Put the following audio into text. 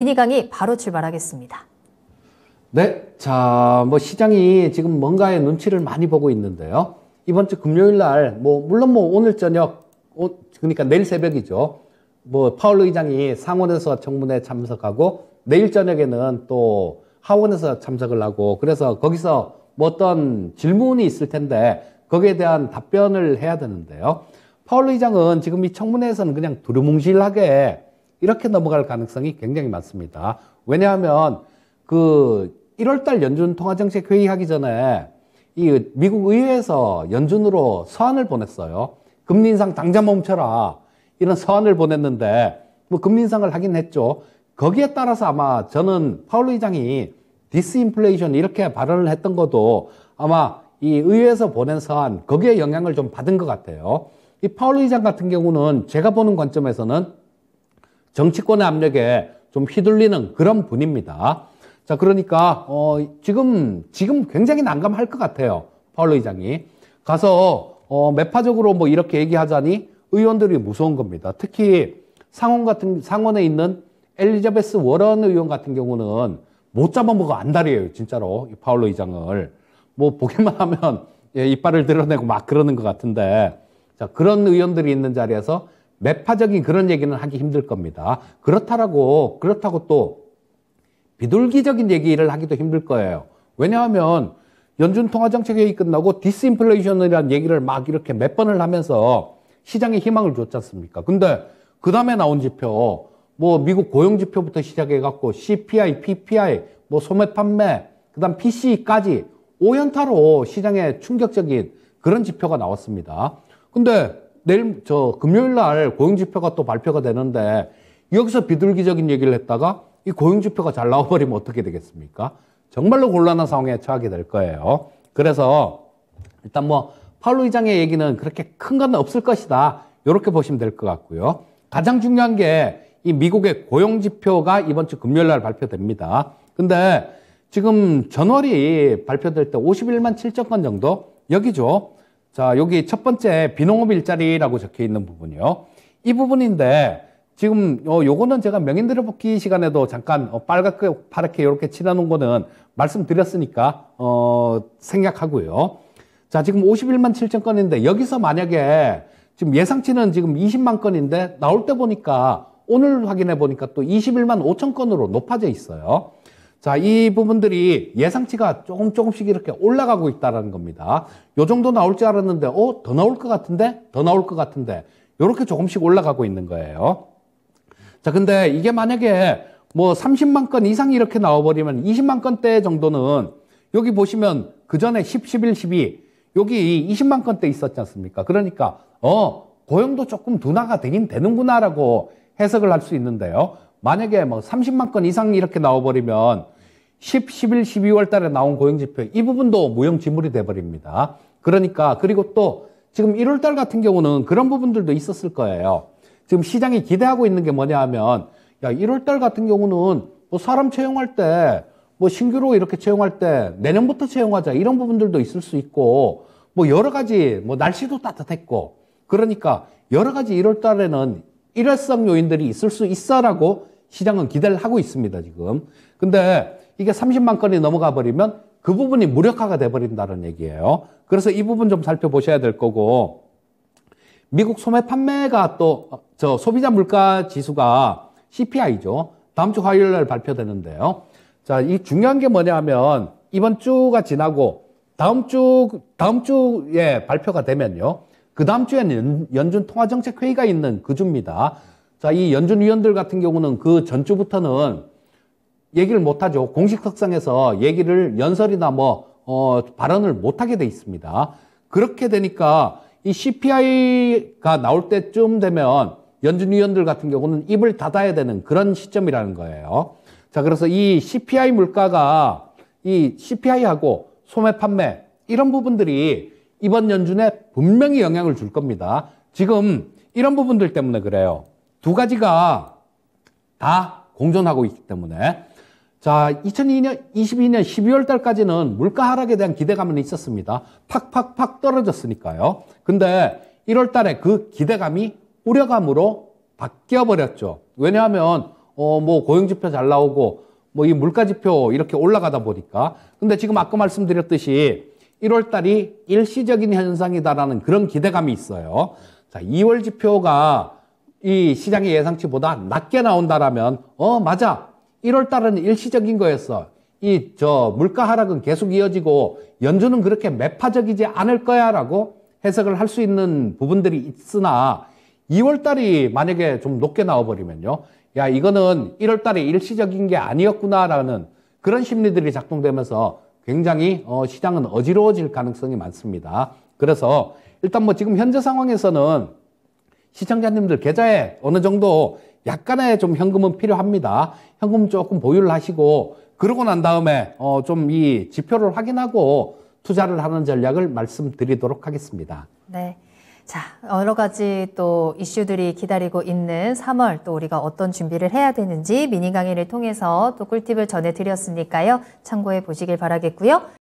미니 강의 바로 출발하겠습니다. 네, 자, 뭐 시장이 지금 뭔가의 눈치를 많이 보고 있는데요. 이번 주 금요일 날, 뭐 물론 뭐 오늘 저녁, 그러니까 내일 새벽이죠. 뭐 파월 의장이 상원에서 청문회 참석하고 내일 저녁에는 또 하원에서 참석을 하고 그래서 거기서 뭐 어떤 질문이 있을 텐데 거기에 대한 답변을 해야 되는데요. 파월 의장은 지금 이 청문회에서는 그냥 두루뭉실하게 이렇게 넘어갈 가능성이 굉장히 많습니다. 왜냐하면 그 1월달 연준 통화정책 회의하기 전에 이 미국 의회에서 연준으로 서한을 보냈어요. 금리 인상 당장 멈춰라 이런 서한을 보냈는데 뭐 금리 인상을 하긴 했죠. 거기에 따라서 아마 저는 파울로 의장이 디스인플레이션 이렇게 발언을 했던 것도 아마 이 의회에서 보낸 서한 거기에 영향을 좀 받은 것 같아요. 이 파울 의장 같은 경우는 제가 보는 관점에서는 정치권 의 압력에 좀 휘둘리는 그런 분입니다. 자, 그러니까, 어, 지금, 지금 굉장히 난감할 것 같아요. 파울로 의장이. 가서, 어, 매파적으로 뭐 이렇게 얘기하자니 의원들이 무서운 겁니다. 특히 상원 같은, 상원에 있는 엘리자베스 워런 의원 같은 경우는 못 잡아먹어 안달이에요. 진짜로. 파울로 의장을. 뭐 보기만 하면 예, 이빨을 드러내고 막 그러는 것 같은데 자, 그런 의원들이 있는 자리에서 매파적인 그런 얘기는 하기 힘들 겁니다. 그렇다라고, 그렇다고 또 비둘기적인 얘기를 하기도 힘들 거예요. 왜냐하면 연준 통화정책 회의 끝나고 디스인플레이션이라는 얘기를 막 이렇게 몇 번을 하면서 시장에 희망을 줬지 않습니까? 근데 그 다음에 나온 지표, 뭐 미국 고용 지표부터 시작해갖고 CPI, PPI, 뭐 소매 판매, 그 다음 PC까지 5연타로 시장에 충격적인 그런 지표가 나왔습니다. 근데 내일 저 금요일 날 고용 지표가 또 발표가 되는데 여기서 비둘기적인 얘기를 했다가 이 고용 지표가 잘 나와버리면 어떻게 되겠습니까? 정말로 곤란한 상황에 처하게 될 거예요. 그래서 일단 뭐 파울로 의장의 얘기는 그렇게 큰 건 없을 것이다. 이렇게 보시면 될 것 같고요. 가장 중요한 게 이 미국의 고용 지표가 이번 주 금요일 날 발표됩니다. 근데 지금 전월이 발표될 때 51만 7천 건 정도 여기죠. 자, 여기 첫 번째 비농업 일자리라고 적혀 있는 부분이요. 이 부분인데 지금 어, 요거는 제가 명인들을 뽑기 시간에도 잠깐 어, 빨갛게 파랗게 이렇게 칠해놓은 거는 말씀드렸으니까 어, 생략하고요. 자, 지금 51만 7천 건인데 여기서 만약에 지금 예상치는 지금 20만 건인데 나올 때 보니까 오늘 확인해 보니까 또 21만 5천 건으로 높아져 있어요. 자, 이 부분들이 예상치가 조금 조금씩 이렇게 올라가고 있다는 겁니다. 요 정도 나올 줄 알았는데, 어? 더 나올 것 같은데? 더 나올 것 같은데? 요렇게 조금씩 올라가고 있는 거예요. 자, 근데 이게 만약에 뭐 30만 건 이상 이렇게 나와버리면 20만 건대 정도는 여기 보시면 그 전에 10, 11, 12 여기 20만 건대 있었지 않습니까? 그러니까, 어, 고용도 조금 둔화가 되긴 되는구나라고 해석을 할 수 있는데요. 만약에 뭐 30만 건 이상 이렇게 나와버리면 10, 11, 12월 달에 나온 고용지표 이 부분도 무용지물이 돼버립니다. 그러니까 그리고 또 지금 1월 달 같은 경우는 그런 부분들도 있었을 거예요. 지금 시장이 기대하고 있는 게 뭐냐 하면 야 1월 달 같은 경우는 뭐 사람 채용할 때 뭐 신규로 이렇게 채용할 때 내년부터 채용하자 이런 부분들도 있을 수 있고 뭐 여러 가지 뭐 날씨도 따뜻했고 그러니까 여러 가지 1월 달에는 일회성 요인들이 있을 수 있어라고 시장은 기대를 하고 있습니다, 지금. 근데 이게 30만 건이 넘어가 버리면 그 부분이 무력화가 돼버린다는 얘기예요. 그래서 이 부분 좀 살펴보셔야 될 거고, 미국 소매 판매가 또, 어, 저 소비자 물가 지수가 CPI죠. 다음 주 화요일 날 발표되는데요. 자, 이 중요한 게 뭐냐 하면, 이번 주가 지나고, 다음 주, 다음 주에 발표가 되면요. 그 다음 주에는 연준 통화정책회의가 있는 그 주입니다. 자, 이 연준 위원들 같은 경우는 그 전주부터는 얘기를 못하죠. 공식석상에서 얘기를 연설이나 뭐, 어, 발언을 못하게 돼 있습니다. 그렇게 되니까 이 CPI가 나올 때쯤 되면 연준 위원들 같은 경우는 입을 닫아야 되는 그런 시점이라는 거예요. 자, 그래서 이 CPI 물가가 이 CPI하고 소매 판매 이런 부분들이 이번 연준에 분명히 영향을 줄 겁니다. 지금 이런 부분들 때문에 그래요. 두 가지가 다 공존하고 있기 때문에 자, 2022년 12월 달까지는 물가 하락에 대한 기대감은 있었습니다. 팍팍팍 떨어졌으니까요. 근데 1월 달에 그 기대감이 우려감으로 바뀌어 버렸죠. 왜냐하면 어뭐 고용 지표 잘 나오고 뭐 이 물가 지표 이렇게 올라가다 보니까 근데 지금 아까 말씀드렸듯이 1월 달이 일시적인 현상이다라는 그런 기대감이 있어요. 자, 2월 지표가 이 시장의 예상치보다 낮게 나온다라면 어, 맞아. 1월 달은 일시적인 거였어. 이 저 물가 하락은 계속 이어지고 연준은 그렇게 매파적이지 않을 거야라고 해석을 할 수 있는 부분들이 있으나 2월 달이 만약에 좀 높게 나와버리면요. 야, 이거는 1월 달에 일시적인 게 아니었구나라는 그런 심리들이 작동되면서 굉장히 어, 시장은 어지러워질 가능성이 많습니다. 그래서 일단 뭐 지금 현재 상황에서는 시청자님들 계좌에 어느 정도 약간의 좀 현금은 필요합니다. 현금 조금 보유를 하시고 그러고 난 다음에 어, 좀 이 지표를 확인하고 투자를 하는 전략을 말씀드리도록 하겠습니다. 네. 자, 여러 가지 또 이슈들이 기다리고 있는 3월 또 우리가 어떤 준비를 해야 되는지 미니 강의를 통해서 또 꿀팁을 전해드렸으니까요. 참고해 보시길 바라겠고요.